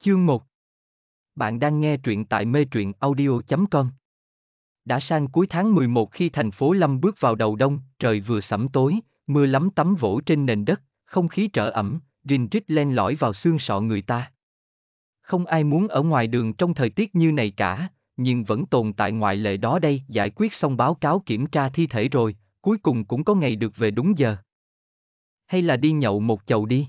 Chương 1 Bạn đang nghe truyện tại mê truyện audio.com Đã sang cuối tháng 11 khi thành phố Lâm bước vào đầu đông, trời vừa sẩm tối, mưa lắm tắm vỗ trên nền đất, không khí trở ẩm, rình rít len lỏi vào xương sọ người ta. Không ai muốn ở ngoài đường trong thời tiết như này cả, nhưng vẫn tồn tại ngoại lệ đó đây, giải quyết xong báo cáo kiểm tra thi thể rồi, cuối cùng cũng có ngày được về đúng giờ. Hay là đi nhậu một chầu đi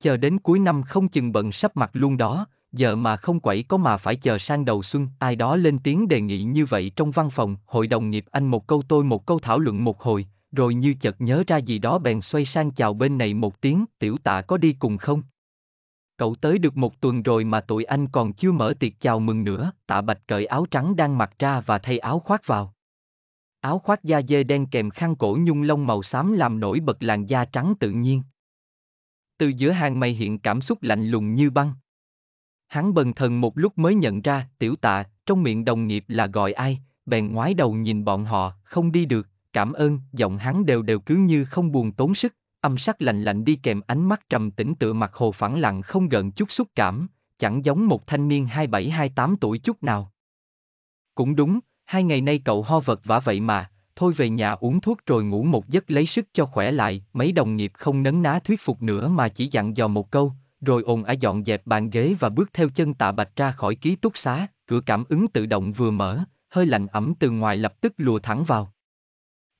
chờ đến cuối năm không chừng bận sắp mặt luôn đó, giờ mà không quẩy có mà phải chờ sang đầu xuân, ai đó lên tiếng đề nghị như vậy trong văn phòng, hội đồng nghiệp anh một câu tôi một câu thảo luận một hồi, rồi như chợt nhớ ra gì đó bèn xoay sang chào bên này một tiếng, tiểu tạ có đi cùng không? Cậu tới được một tuần rồi mà tụi anh còn chưa mở tiệc chào mừng nữa, tạ bạch cởi áo trắng đang mặc ra và thay áo khoác vào. Áo khoác da dê đen kèm khăn cổ nhung lông màu xám làm nổi bật làn da trắng tự nhiên từ giữa hàng mày hiện cảm xúc lạnh lùng như băng. Hắn bần thần một lúc mới nhận ra, tiểu tạ, trong miệng đồng nghiệp là gọi ai, bèn ngoái đầu nhìn bọn họ, không đi được, cảm ơn, giọng hắn đều đều cứ như không buồn tốn sức, âm sắc lạnh lạnh đi kèm ánh mắt trầm tĩnh tựa mặt hồ phẳng lặng không gần chút xúc cảm, chẳng giống một thanh niên 27-28 tuổi chút nào. Cũng đúng, hai ngày nay cậu ho vật vả vậy mà, thôi về nhà uống thuốc rồi ngủ một giấc lấy sức cho khỏe lại, mấy đồng nghiệp không nấn ná thuyết phục nữa mà chỉ dặn dò một câu, rồi ồn ả dọn dẹp bàn ghế và bước theo chân tạ bạch ra khỏi ký túc xá, cửa cảm ứng tự động vừa mở, hơi lạnh ẩm từ ngoài lập tức lùa thẳng vào.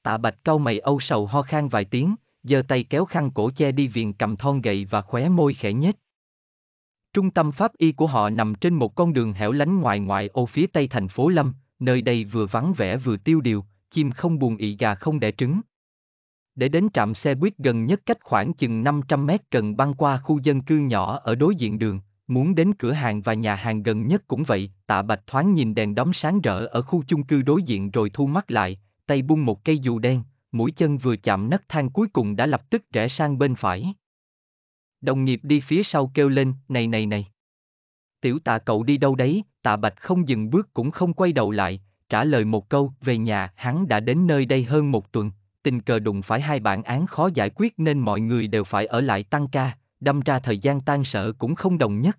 Tạ bạch cau mày âu sầu ho khan vài tiếng, giơ tay kéo khăn cổ che đi viền cầm thon gậy và khóe môi khẽ nhếch. Trung tâm pháp y của họ nằm trên một con đường hẻo lánh ngoài ngoại ô phía tây thành phố Lâm, nơi đây vừa vắng vẻ vừa tiêu điều, chim không buồn ị gà không đẻ trứng. Để đến trạm xe buýt gần nhất cách khoảng chừng 500 mét cần băng qua khu dân cư nhỏ ở đối diện đường, muốn đến cửa hàng và nhà hàng gần nhất cũng vậy, tạ bạch thoáng nhìn đèn đóm sáng rỡ ở khu chung cư đối diện rồi thu mắt lại, tay bung một cây dù đen, mũi chân vừa chạm nấc thang cuối cùng đã lập tức rẽ sang bên phải. Đồng nghiệp đi phía sau kêu lên, này này này. Tiểu tạ cậu đi đâu đấy, tạ bạch không dừng bước cũng không quay đầu lại, trả lời một câu về nhà, hắn đã đến nơi đây hơn một tuần, tình cờ đụng phải hai bản án khó giải quyết nên mọi người đều phải ở lại tăng ca, đâm ra thời gian tan sở cũng không đồng nhất.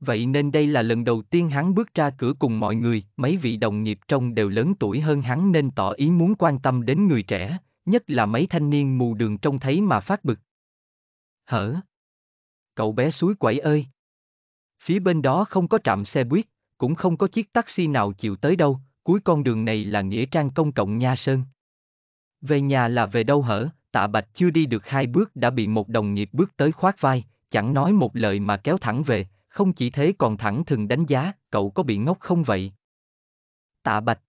Vậy nên đây là lần đầu tiên hắn bước ra cửa cùng mọi người, mấy vị đồng nghiệp trong đều lớn tuổi hơn hắn nên tỏ ý muốn quan tâm đến người trẻ, nhất là mấy thanh niên mù đường trông thấy mà phát bực. Hở? Cậu bé suối quẩy ơi! Phía bên đó không có trạm xe buýt, cũng không có chiếc taxi nào chịu tới đâu, cuối con đường này là nghĩa trang công cộng Nha Sơn. Về nhà là về đâu hở, tạ bạch chưa đi được hai bước đã bị một đồng nghiệp bước tới khoát vai, chẳng nói một lời mà kéo thẳng về, không chỉ thế còn thẳng thừng đánh giá, cậu có bị ngốc không vậy? Tạ bạch.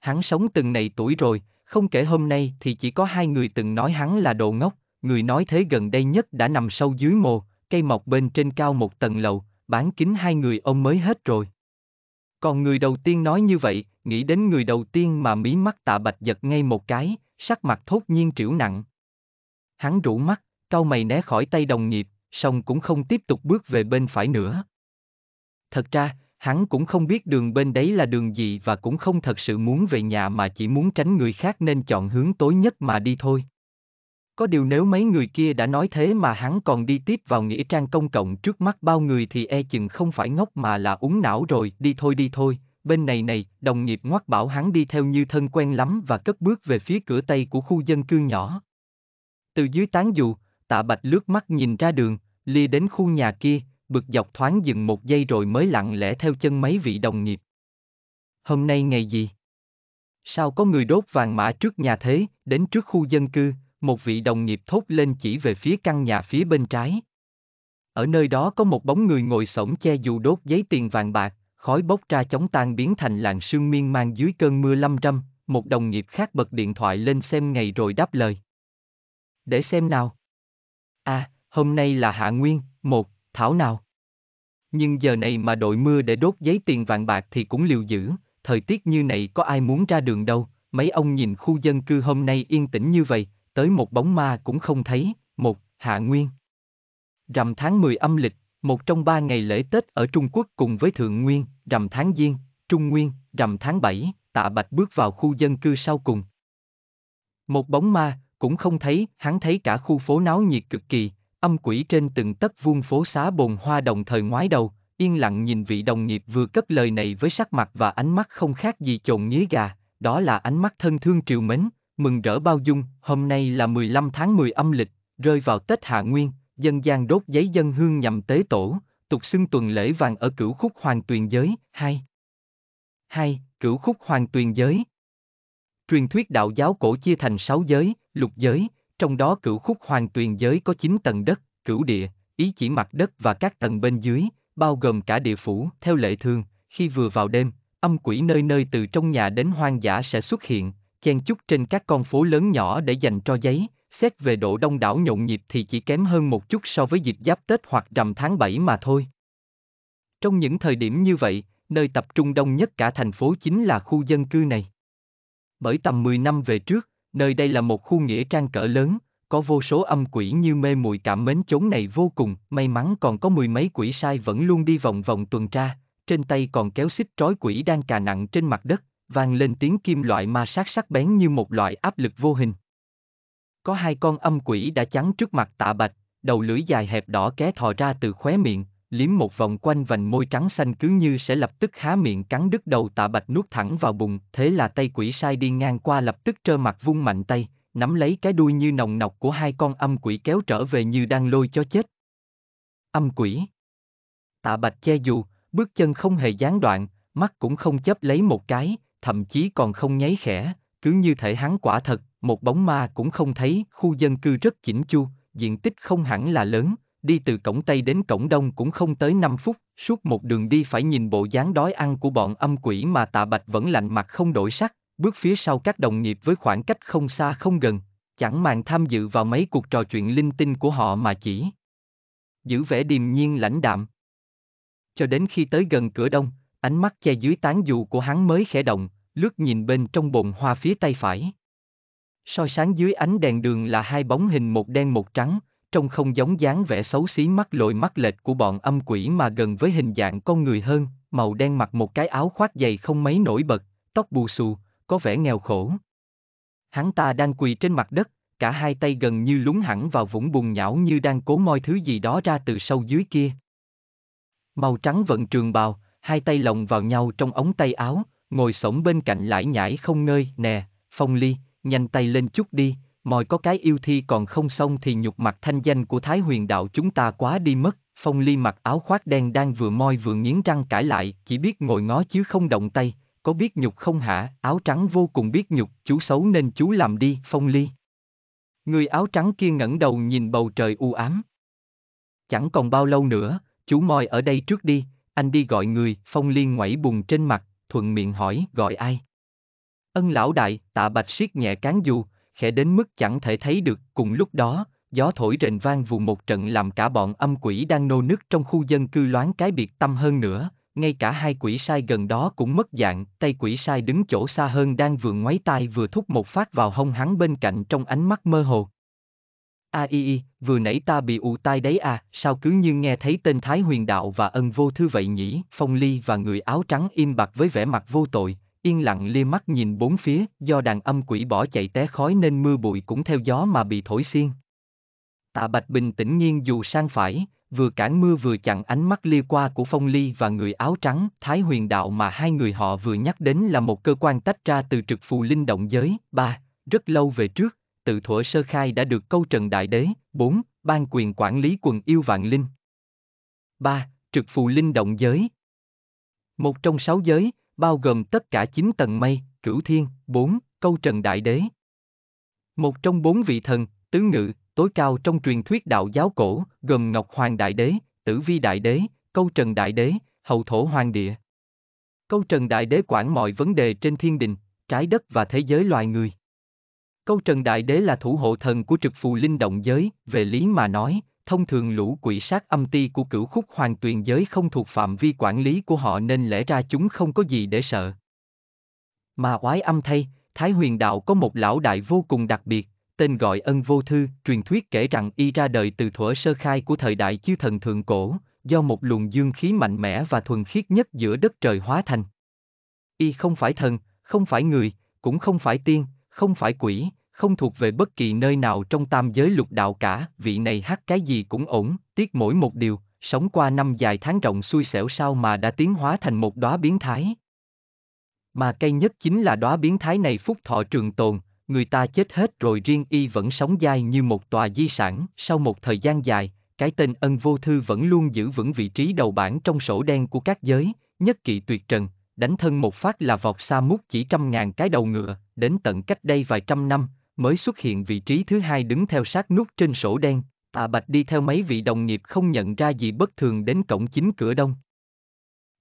Hắn sống từng này tuổi rồi, không kể hôm nay thì chỉ có hai người từng nói hắn là đồ ngốc, người nói thế gần đây nhất đã nằm sâu dưới mồ, cây mọc bên trên cao một tầng lầu, bán kính hai người ông mới hết rồi. Còn người đầu tiên nói như vậy, nghĩ đến người đầu tiên mà mí mắt tạ bạch giật ngay một cái, sắc mặt thốt nhiên triểu nặng. Hắn rủ mắt, cau mày né khỏi tay đồng nghiệp, song cũng không tiếp tục bước về bên phải nữa. Thật ra, hắn cũng không biết đường bên đấy là đường gì và cũng không thật sự muốn về nhà mà chỉ muốn tránh người khác nên chọn hướng tối nhất mà đi thôi. Có điều nếu mấy người kia đã nói thế mà hắn còn đi tiếp vào nghĩa trang công cộng trước mắt bao người thì e chừng không phải ngốc mà là uống não rồi, đi thôi đi thôi, bên này này, đồng nghiệp ngoắc bảo hắn đi theo như thân quen lắm và cất bước về phía cửa tây của khu dân cư nhỏ. Từ dưới tán dù, tạ bạch lướt mắt nhìn ra đường, lia đến khu nhà kia, bực dọc thoáng dừng một giây rồi mới lặng lẽ theo chân mấy vị đồng nghiệp. Hôm nay ngày gì? Sao có người đốt vàng mã trước nhà thế, đến trước khu dân cư, một vị đồng nghiệp thốt lên chỉ về phía căn nhà phía bên trái. Ở nơi đó có một bóng người ngồi sổng che dù đốt giấy tiền vàng bạc, khói bốc ra chóng tan biến thành làng sương miên mang dưới cơn mưa lâm râm, một đồng nghiệp khác bật điện thoại lên xem ngày rồi đáp lời. Để xem nào. À, hôm nay là hạ nguyên, một, thảo nào. Nhưng giờ này mà đội mưa để đốt giấy tiền vàng bạc thì cũng liều dữ, thời tiết như này có ai muốn ra đường đâu, mấy ông nhìn khu dân cư hôm nay yên tĩnh như vậy, tới một bóng ma cũng không thấy, một, hạ nguyên. Rằm tháng 10 âm lịch, một trong ba ngày lễ Tết ở Trung Quốc cùng với Thượng Nguyên, rằm tháng Giêng, Trung Nguyên, rằm tháng 7, tạ bạch bước vào khu dân cư sau cùng. Một bóng ma, cũng không thấy, hắn thấy cả khu phố náo nhiệt cực kỳ, âm quỷ trên từng tấc vuông phố xá bồn hoa đồng thời ngoái đầu, yên lặng nhìn vị đồng nghiệp vừa cất lời này với sắc mặt và ánh mắt không khác gì chồn nhía gà, đó là ánh mắt thân thương triều mến, mừng rỡ bao dung, hôm nay là 15 tháng 10 âm lịch, rơi vào Tết Hạ Nguyên, dân gian đốt giấy dân hương nhằm tế tổ, tục xưng tuần lễ vàng ở cửu khúc hoàng tuyền giới, 2. 2. Cửu khúc hoàng tuyền giới Truyền thuyết đạo giáo cổ chia thành 6 giới, lục giới, trong đó cửu khúc hoàng tuyền giới có 9 tầng đất, cửu địa, ý chỉ mặt đất và các tầng bên dưới, bao gồm cả địa phủ, theo lệ thường, khi vừa vào đêm, âm quỷ nơi nơi từ trong nhà đến hoang dã sẽ xuất hiện, chen chúc trên các con phố lớn nhỏ để dành cho giấy, xét về độ đông đảo nhộn nhịp thì chỉ kém hơn một chút so với dịp giáp Tết hoặc rằm tháng 7 mà thôi. Trong những thời điểm như vậy, nơi tập trung đông nhất cả thành phố chính là khu dân cư này. Bởi tầm 10 năm về trước, nơi đây là một khu nghĩa trang cỡ lớn, có vô số âm quỷ như mê mùi cảm mến chốn này vô cùng, may mắn còn có mười mấy quỷ sai vẫn luôn đi vòng vòng tuần tra, trên tay còn kéo xích trói quỷ đang cà nặng trên mặt đất, vang lên tiếng kim loại ma sát sắc bén như một loại áp lực vô hình. Có hai con âm quỷ đã chắn trước mặt tạ bạch, đầu lưỡi dài hẹp đỏ ké thò ra từ khóe miệng, liếm một vòng quanh vành môi trắng xanh cứ như sẽ lập tức há miệng cắn đứt đầu tạ bạch nuốt thẳng vào bụng, thế là tay quỷ sai đi ngang qua lập tức trơ mặt vung mạnh tay, nắm lấy cái đuôi như nồng nọc của hai con âm quỷ kéo trở về như đang lôi cho chết. Âm quỷ Tạ bạch che dù, bước chân không hề gián đoạn, mắt cũng không chấp lấy một cái, thậm chí còn không nháy khẽ, cứ như thể hắn quả thật, một bóng ma cũng không thấy, khu dân cư rất chỉnh chu, diện tích không hẳn là lớn, đi từ cổng Tây đến cổng Đông cũng không tới 5 phút, suốt một đường đi phải nhìn bộ dáng đói ăn của bọn âm quỷ mà tạ bạch vẫn lạnh mặt không đổi sắc, bước phía sau các đồng nghiệp với khoảng cách không xa không gần, chẳng màng tham dự vào mấy cuộc trò chuyện linh tinh của họ mà chỉ. Giữ vẻ điềm nhiên lãnh đạm. Cho đến khi tới gần cửa đông, Ánh mắt che dưới tán dù của hắn mới khẽ động, lướt nhìn bên trong bồn hoa phía tay phải. soi sáng dưới ánh đèn đường là hai bóng hình một đen một trắng, trông không giống dáng vẻ xấu xí mắt lội mắt lệch của bọn âm quỷ mà gần với hình dạng con người hơn, màu đen mặc một cái áo khoác dày không mấy nổi bật, tóc bù xù, có vẻ nghèo khổ. Hắn ta đang quỳ trên mặt đất, cả hai tay gần như lúng hẳn vào vũng bùn nhão như đang cố moi thứ gì đó ra từ sâu dưới kia. Màu trắng vận trường bào, hai tay lồng vào nhau trong ống tay áo, ngồi sổng bên cạnh lải nhải không ngơi, nè, phong ly, nhanh tay lên chút đi, mọi có cái yêu thi còn không xong thì nhục mặt thanh danh của Thái huyền đạo chúng ta quá đi mất. Phong Ly mặc áo khoác đen đang vừa moi vừa nghiến răng cãi lại, chỉ biết ngồi ngó chứ không động tay, có biết nhục không hả, áo trắng vô cùng biết nhục, chú xấu nên chú làm đi, Phong Ly. Người áo trắng kia ngẩng đầu nhìn bầu trời u ám. Chẳng còn bao lâu nữa, chú moi ở đây trước đi, anh đi gọi người, phong liên ngoảy bùng trên mặt, thuận miệng hỏi, gọi ai? Ân lão đại, tạ bạch siết nhẹ cán dù, khẽ đến mức chẳng thể thấy được, cùng lúc đó, gió thổi rền vang vùng một trận làm cả bọn âm quỷ đang nô nức trong khu dân cư loáng cái biệt tâm hơn nữa, ngay cả hai quỷ sai gần đó cũng mất dạng, tay quỷ sai đứng chỗ xa hơn đang vừa ngoáy tai vừa thúc một phát vào hông hắn bên cạnh trong ánh mắt mơ hồ a i i vừa nãy ta bị ù tai đấy à sao cứ như nghe thấy tên thái huyền đạo và ân vô thư vậy nhỉ phong ly và người áo trắng im bặt với vẻ mặt vô tội yên lặng lia mắt nhìn bốn phía do đàn âm quỷ bỏ chạy té khói nên mưa bụi cũng theo gió mà bị thổi xiên tạ bạch bình tĩnh nghiêng dù sang phải vừa cản mưa vừa chặn ánh mắt lia qua của phong ly và người áo trắng thái huyền đạo mà hai người họ vừa nhắc đến là một cơ quan tách ra từ trực phù linh động giới ba rất lâu về trước tự thuở sơ khai đã được câu Trần Đại Đế, 4, ban quyền quản lý quần yêu vạn linh. 3. Trực phù linh động giới Một trong sáu giới, bao gồm tất cả chín tầng mây, cửu thiên, 4, câu Trần Đại Đế. Một trong bốn vị thần, tứ ngự, tối cao trong truyền thuyết đạo giáo cổ, gồm Ngọc Hoàng Đại Đế, Tử Vi Đại Đế, Câu Trần Đại Đế, Hậu Thổ Hoàng Địa. Câu Trần Đại Đế quản mọi vấn đề trên thiên đình, trái đất và thế giới loài người. Câu Trần Đại Đế là thủ hộ thần của trực phù linh động giới, về lý mà nói, thông thường lũ quỷ sát âm ti của cửu khúc hoàng tuyền giới không thuộc phạm vi quản lý của họ nên lẽ ra chúng không có gì để sợ. Mà quái âm thay, Thái huyền đạo có một lão đại vô cùng đặc biệt, tên gọi ân vô thư, truyền thuyết kể rằng y ra đời từ thuở sơ khai của thời đại chư thần thượng cổ, do một luồng dương khí mạnh mẽ và thuần khiết nhất giữa đất trời hóa thành. Y không phải thần, không phải người, cũng không phải tiên, không phải quỷ, không thuộc về bất kỳ nơi nào trong tam giới lục đạo cả, vị này hát cái gì cũng ổn, tiếc mỗi một điều, sống qua năm dài tháng rộng xui xẻo sao mà đã tiến hóa thành một đóa biến thái. Mà cây nhất chính là đóa biến thái này phúc thọ trường tồn, người ta chết hết rồi riêng y vẫn sống dai như một tòa di sản, sau một thời gian dài, cái tên ân vô thư vẫn luôn giữ vững vị trí đầu bảng trong sổ đen của các giới, nhất kỵ tuyệt trần, đánh thân một phát là vọt xa mút chỉ trăm ngàn cái đầu ngựa, đến tận cách đây vài trăm năm, mới xuất hiện vị trí thứ hai đứng theo sát nút trên sổ đen, Tạ Bạch đi theo mấy vị đồng nghiệp không nhận ra gì bất thường đến cổng chính cửa đông.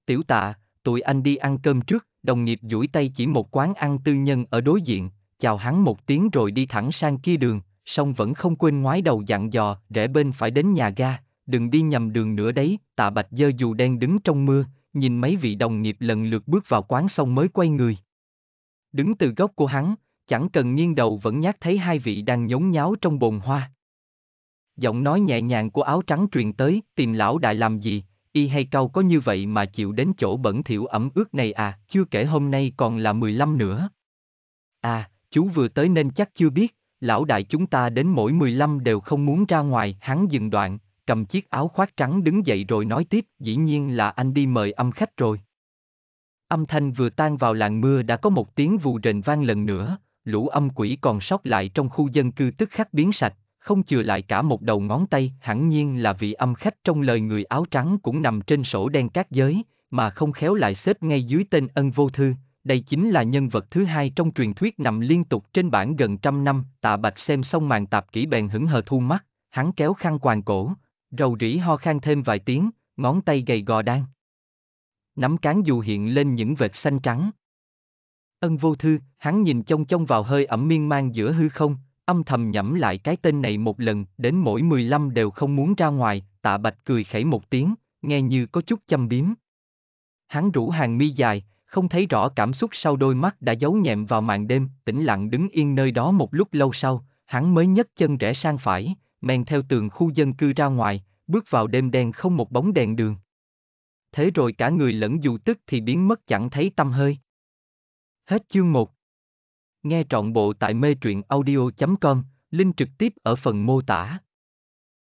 Tiểu tạ, tụi anh đi ăn cơm trước, đồng nghiệp duỗi tay chỉ một quán ăn tư nhân ở đối diện, chào hắn một tiếng rồi đi thẳng sang kia đường, song vẫn không quên ngoái đầu dặn dò, rẽ bên phải đến nhà ga, đừng đi nhầm đường nữa đấy, tạ bạch dơ dù đen đứng trong mưa, nhìn mấy vị đồng nghiệp lần lượt bước vào quán xong mới quay người. Đứng từ góc của hắn, chẳng cần nghiêng đầu vẫn nhát thấy hai vị đang nhốn nháo trong bồn hoa. Giọng nói nhẹ nhàng của áo trắng truyền tới, tìm lão đại làm gì, y hay cau có như vậy mà chịu đến chỗ bẩn thỉu ẩm ướt này à, chưa kể hôm nay còn là 15 nữa. À, chú vừa tới nên chắc chưa biết, lão đại chúng ta đến mỗi 15 đều không muốn ra ngoài, hắn dừng đoạn, cầm chiếc áo khoác trắng đứng dậy rồi nói tiếp, dĩ nhiên là anh đi mời âm khách rồi. Âm thanh vừa tan vào làng mưa đã có một tiếng vù rền vang lần nữa, lũ âm quỷ còn sót lại trong khu dân cư tức khắc biến sạch, không chừa lại cả một đầu ngón tay, hẳn nhiên là vị âm khách trong lời người áo trắng cũng nằm trên sổ đen các giới, mà không khéo lại xếp ngay dưới tên ân vô thư, đây chính là nhân vật thứ hai trong truyền thuyết nằm liên tục trên bản gần trăm năm, tạ bạch xem xong màn tạp kỹ bèn hững hờ thu mắt, hắn kéo khăn quàng cổ, Rầu rĩ ho khan thêm vài tiếng, ngón tay gầy gò đang Nắm cán dù hiện lên những vệt xanh trắng. Ân vô thư, hắn nhìn chông chông vào hơi ẩm miên man giữa hư không, âm thầm nhẩm lại cái tên này một lần, đến mỗi 15 đều không muốn ra ngoài, tạ bạch cười khẩy một tiếng, nghe như có chút châm biếm. Hắn rủ hàng mi dài, không thấy rõ cảm xúc sau đôi mắt đã giấu nhẹm vào màn đêm, tĩnh lặng đứng yên nơi đó một lúc lâu sau, hắn mới nhấc chân rẽ sang phải, men theo tường khu dân cư ra ngoài, bước vào đêm đen không một bóng đèn đường. Thế rồi cả người lẫn dù tức thì biến mất chẳng thấy tâm hơi. Hết chương 1. Nghe trọn bộ tại mê truyện audio.com, link trực tiếp ở phần mô tả.